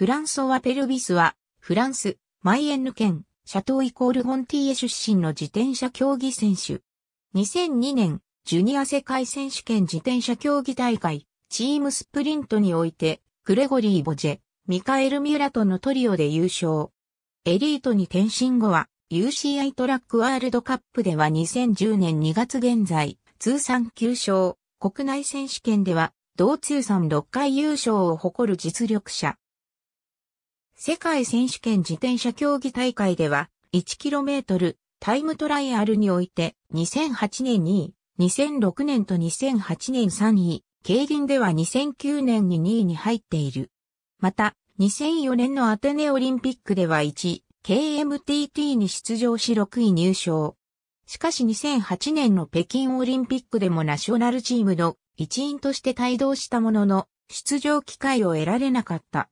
フランソワ・ペルビスは、フランス、マイエンヌ県、シャトーイコール・フォンティエ出身の自転車競技選手。2002年、ジュニア世界選手権自転車競技大会、チームスプリントにおいて、グレゴリー・ボジェ、ミカエル・ミュラとのトリオで優勝。エリートに転身後は、UCI トラックワールドカップでは2010年2月現在、通算9勝、国内選手権では、同通算6回優勝を誇る実力者。世界選手権自転車競技大会では 1km タイムトライアルにおいて2008年2位、2006年と2008年3位、競輪では2009年に2位に入っている。また、2004年のアテネオリンピックでは1、KMTT に出場し6位入賞。しかし2008年の北京オリンピックでもナショナルチームの一員として帯同したものの、出場機会を得られなかった。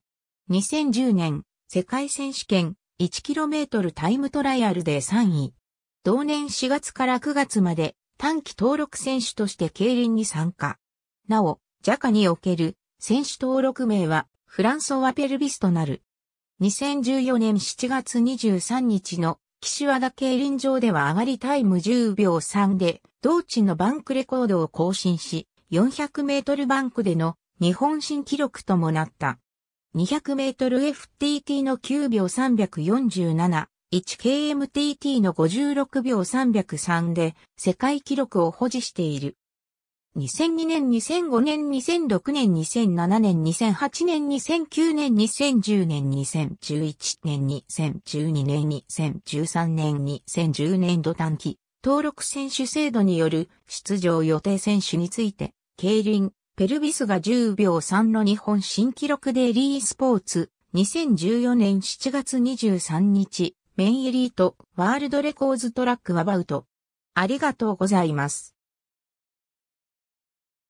2010年、世界選手権 1km タイムトライアルで3位。同年4月から9月まで短期登録選手として競輪に参加。なお、ジャカにおける選手登録名はフランソワ・ペルビスとなる。2014年7月23日の岸和田競輪場では上がりタイム10秒3で同地のバンクレコードを更新し、400メートルバンクでの日本新記録ともなった。200m FTT の9秒347、1KMTT の56秒303で世界記録を保持している。2002年、2005年、2006年、2007年、2008年、2009年、2010年、2011年、2012年、2013年、2010年度短期、登録選手制度による出場予定選手について、競輪、ペルビスが10秒3の日本新記録デイリースポーツ、2014年7月23日、メインエリート、ワールドレコーズトラックアバウト。ありがとうございます。